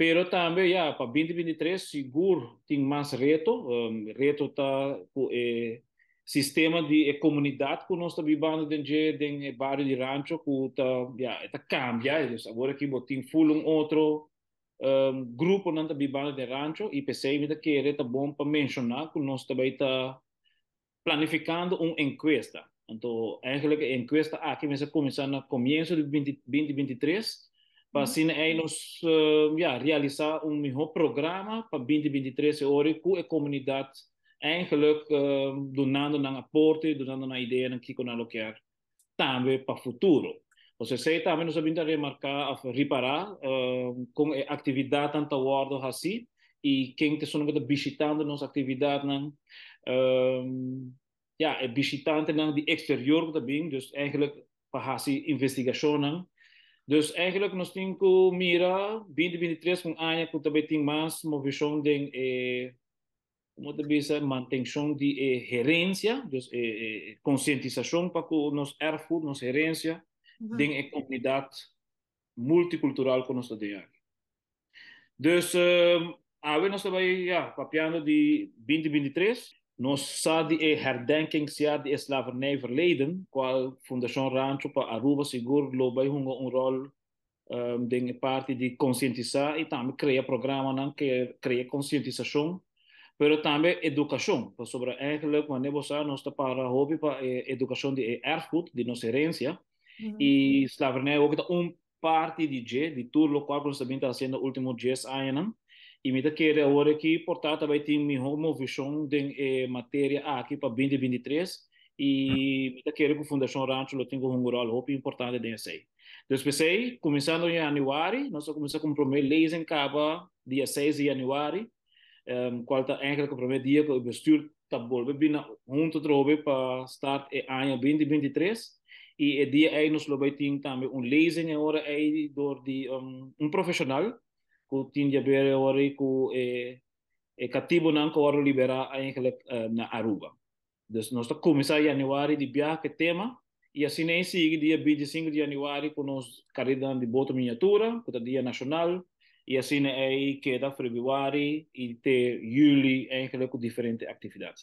Pero também, já para 2023, seguro tem mais reto. Um, ehm, reto está eh, o sistema de comunidade que nós estamos vivendo dentro de barrio de rancho, que está já está cambia. Agora aqui tem full um outro um, ehm, grupo não está vivendo de rancho e pensei que era bom para mencionar que nós estamos planificando uma enquesta. Então, a enquesta aqui vai começar no começo de 20, 2023 Pasine Einos uh, ja, realizar um programa para 2023 horas com a comunidade eigenlijk uh, donando ng aporte, donando ng ideia ng kiko na lokear também para o futuro. Ou seja, também nós vamos remarcar, reparar uh, com e a atividade tanto wardo assim ehm, e quem te sono que visitando nossa atividade nang um, ja, visitante nang de exterior também, dus eigenlijk para hasi investigação nang dus eigenlijk nós temos mira 2023 com Anya que também tem mais uma visão de eh, como te diz manutenção de eh, gerência, dus eh, e, e conscientização para que nós erfo, nós gerência uhum. de comunidade multicultural que nós aqui. Dus uh, ah, we nós também já papiando de 2023 Nos sadi e herdenking siad e slavernij verleden, qual Fundação Rancho para Aruba Seguro Globo hunga um rol um, ehm, de parte de conscientizar e também cria programa não que cria conscientização, pero também educação, para sobre eigenlijk quando você nós está para hobby para educação de erfgoed, de nossa herência uhum. e slavernij ook um parte de je de tudo o qual nós também está fazendo últimos 10 anos e Imidakere agora aqui, portanto, vai ter minha visão de matéria aqui para 2023 e imidakere com a Fundação Rancho, eu tenho um rol muito importante desse aí. Depois aí, começando em janeiro, nós começamos com o primeiro leis em dia 6 de janeiro, um, qual está ainda com o primeiro dia que o bestuur está voltando junto para estar em ano 2023 e o dia aí nós vamos ter também um leis em hora aí do um, um profissional ku tinja bere ori ku e e katibu nan ko waru libera eigenlijk uh, na Aruba. Dus nós tá começar januari de biak tema e assim nem sigue dia 25 de januari com nós caridan de boto miniatura, com o dia nacional e assim é que da fevereiro e de julho eigenlijk com diferentes atividades.